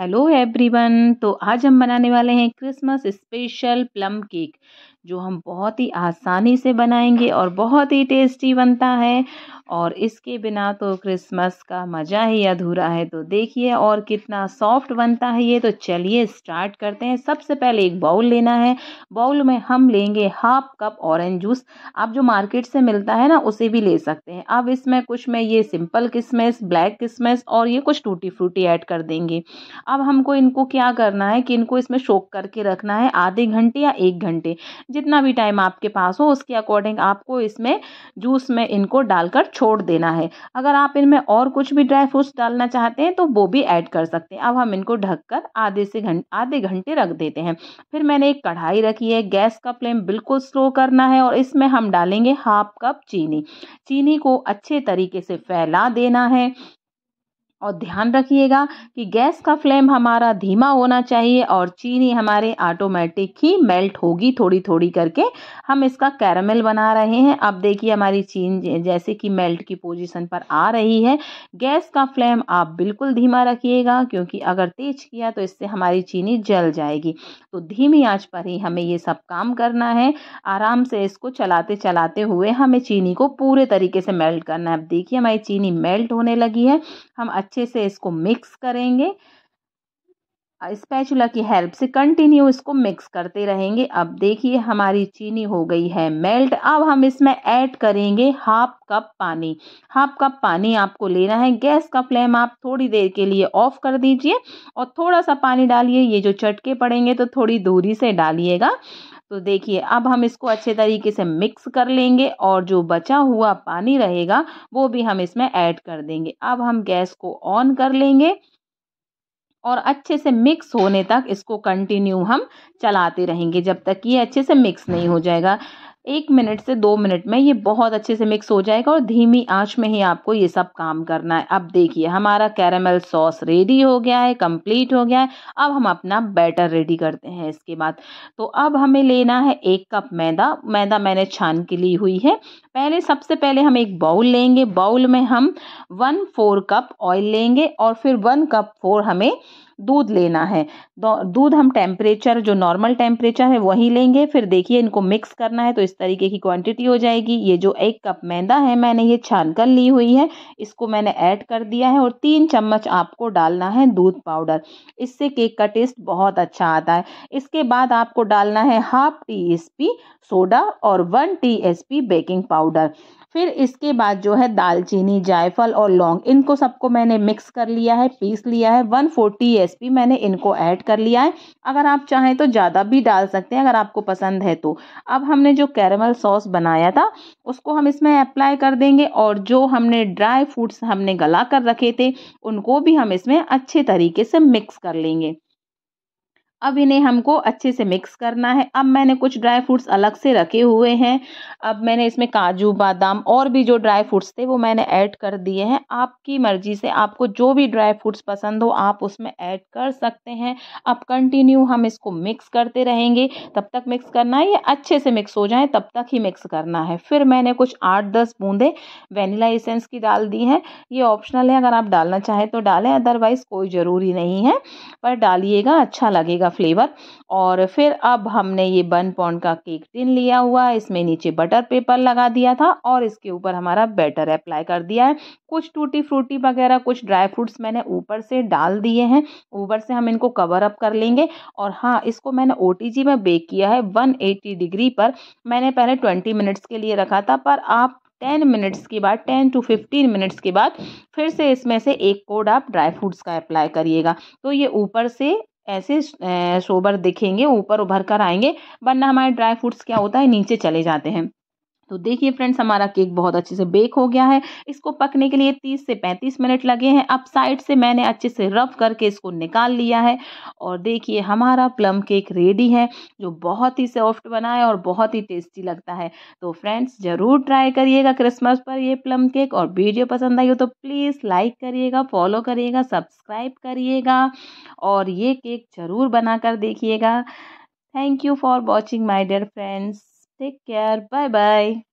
Hello everyone तो आज हम बनाने वाले हैं क्रिसमस स्पेशल प्लम केक जो हम बहुत ही आसानी से बनाएंगे और बहुत ही टेस्टी बनता है और इसके बिना तो क्रिसमस का मज़ा ही अधूरा है तो देखिए और कितना सॉफ्ट बनता है ये तो चलिए स्टार्ट करते हैं सबसे पहले एक बाउल लेना है बाउल में हम लेंगे हाफ कप ऑरेंज जूस आप जो मार्केट से मिलता है ना उसे भी ले सकते हैं अब इसमें कुछ में ये सिंपल किसमस ब्लैक किसमस और ये कुछ टूटी फ्रूटी ऐड कर देंगे अब हमको इनको क्या करना है कि इनको इसमें शोक करके रखना है आधे घंटे या एक घंटे जितना भी टाइम आपके पास हो उसके अकॉर्डिंग आपको इसमें जूस में इनको डालकर छोड़ देना है अगर आप इनमें और कुछ भी ड्राई फ्रूट्स डालना चाहते हैं तो वो भी ऐड कर सकते हैं अब हम इनको ढककर आधे से घंटे आधे घंटे रख देते हैं फिर मैंने एक कढ़ाई रखी है गैस का फ्लेम बिल्कुल स्लो करना है और इसमें हम डालेंगे हाफ कप चीनी चीनी को अच्छे तरीके से फैला देना है और ध्यान रखिएगा कि गैस का फ्लेम हमारा धीमा होना चाहिए और चीनी हमारे ऑटोमेटिक ही मेल्ट होगी थोड़ी थोड़ी करके हम इसका कैरमल बना रहे हैं अब देखिए हमारी चीन जैसे कि मेल्ट की पोजीशन पर आ रही है गैस का फ्लेम आप बिल्कुल धीमा रखिएगा क्योंकि अगर तेज किया तो इससे हमारी चीनी जल जाएगी तो धीमी आँच पर ही हमें ये सब काम करना है आराम से इसको चलाते चलाते हुए हमें चीनी को पूरे तरीके से मेल्ट करना है अब देखिए हमारी चीनी मेल्ट होने लगी है हम अच्छे से इसको मिक्स करेंगे स्पैचुला की हेल्प से कंटिन्यू इसको मिक्स करते रहेंगे अब देखिए हमारी चीनी हो गई है मेल्ट अब हम इसमें ऐड करेंगे हाफ कप पानी हाफ कप पानी आपको लेना है गैस का फ्लेम आप थोड़ी देर के लिए ऑफ कर दीजिए और थोड़ा सा पानी डालिए ये जो चटके पड़ेंगे तो थोड़ी दूरी से डालिएगा तो देखिए अब हम इसको अच्छे तरीके से मिक्स कर लेंगे और जो बचा हुआ पानी रहेगा वो भी हम इसमें ऐड कर देंगे अब हम गैस को ऑन कर लेंगे और अच्छे से मिक्स होने तक इसको कंटिन्यू हम चलाते रहेंगे जब तक ये अच्छे से मिक्स नहीं हो जाएगा एक मिनट से दो मिनट में ये बहुत अच्छे से मिक्स हो जाएगा और धीमी आंच में ही आपको ये सब काम करना है अब देखिए हमारा कैरामल सॉस रेडी हो गया है कंप्लीट हो गया है अब हम अपना बैटर रेडी करते हैं इसके बाद तो अब हमें लेना है एक कप मैदा मैदा मैंने छान के ली हुई है पहले सबसे पहले हम एक बाउल लेंगे बाउल में हम वन फोर कप ऑयल लेंगे और फिर वन कप फोर हमें दूध लेना है दूध हम टेम्परेचर जो नॉर्मल टेम्परेचर है वही लेंगे फिर देखिए इनको मिक्स करना है तो इस तरीके की क्वांटिटी हो जाएगी ये जो एक कप मैदा है मैंने ये छान कर ली हुई है इसको मैंने ऐड कर दिया है और तीन चम्मच आपको डालना है दूध पाउडर इससे केक का टेस्ट बहुत अच्छा आता है इसके बाद आपको डालना है हाफ टी पी सोडा और one T P baking powder फिर इसके बाद जो है दालचीनी जायफल और लौंग इनको सबको मैंने मिक्स कर लिया है पीस लिया है वन फोर्टी रेसिपी मैंने इनको ऐड कर लिया है अगर आप चाहें तो ज़्यादा भी डाल सकते हैं अगर आपको पसंद है तो अब हमने जो कैरमल सॉस बनाया था उसको हम इसमें अप्लाई कर देंगे और जो हमने ड्राई फ्रूट्स हमने गला कर रखे थे उनको भी हम इसमें अच्छे तरीके से मिक्स कर लेंगे अब इन्हें हमको अच्छे से मिक्स करना है अब मैंने कुछ ड्राई फ्रूट्स अलग से रखे हुए हैं अब मैंने इसमें काजू बादाम और भी जो ड्राई फ्रूट्स थे वो मैंने ऐड कर दिए हैं आपकी मर्ज़ी से आपको जो भी ड्राई फ्रूट्स पसंद हो आप उसमें ऐड कर सकते हैं अब कंटिन्यू हम इसको मिक्स करते रहेंगे तब तक मिक्स करना है ये अच्छे से मिक्स हो जाए तब तक ही मिक्स करना है फिर मैंने कुछ आठ दस बूंदे वेनिला एसेंस की डाल दी हैं ये ऑप्शनल है अगर आप डालना चाहें तो डालें अदरवाइज़ कोई ज़रूरी नहीं है पर डालिएगा अच्छा लगेगा फ्लेवर और फिर अब हमने ये बन पॉन्ड का केक टिन लिया हुआ है इसमें नीचे बटर पेपर लगा दिया था और इसके ऊपर हमारा बैटर अप्लाई कर दिया है कुछ टूटी फ्रूटी वगैरह कुछ ड्राई फ्रूट्स मैंने ऊपर से डाल दिए हैं ऊपर से हम इनको कवर अप कर लेंगे और हाँ इसको मैंने ओ में बेक किया है वन डिग्री पर मैंने पहले ट्वेंटी मिनट्स के लिए रखा था पर आप टेन मिनट्स के बाद टेन टू फिफ्टीन मिनट्स के बाद फिर से इसमें से एक कोड आप ड्राई फ्रूट्स का अप्लाई करिएगा तो ये ऊपर से ऐसे सोबर दिखेंगे ऊपर उभर कर आएंगे वरना हमारे ड्राई फ्रूट्स क्या होता है नीचे चले जाते हैं तो देखिए फ्रेंड्स हमारा केक बहुत अच्छे से बेक हो गया है इसको पकने के लिए तीस से पैंतीस मिनट लगे हैं अब साइड से मैंने अच्छे से रफ करके इसको निकाल लिया है और देखिए हमारा प्लम केक रेडी है जो बहुत ही सॉफ्ट बना है और बहुत ही टेस्टी लगता है तो फ्रेंड्स ज़रूर ट्राई करिएगा क्रिसमस पर ये प्लम केक और वीडियो पसंद आई हो तो प्लीज़ लाइक करिएगा फॉलो करिएगा सब्सक्राइब करिएगा और ये केक ज़रूर बनाकर देखिएगा thank you for watching my dear friends Take care. Bye bye.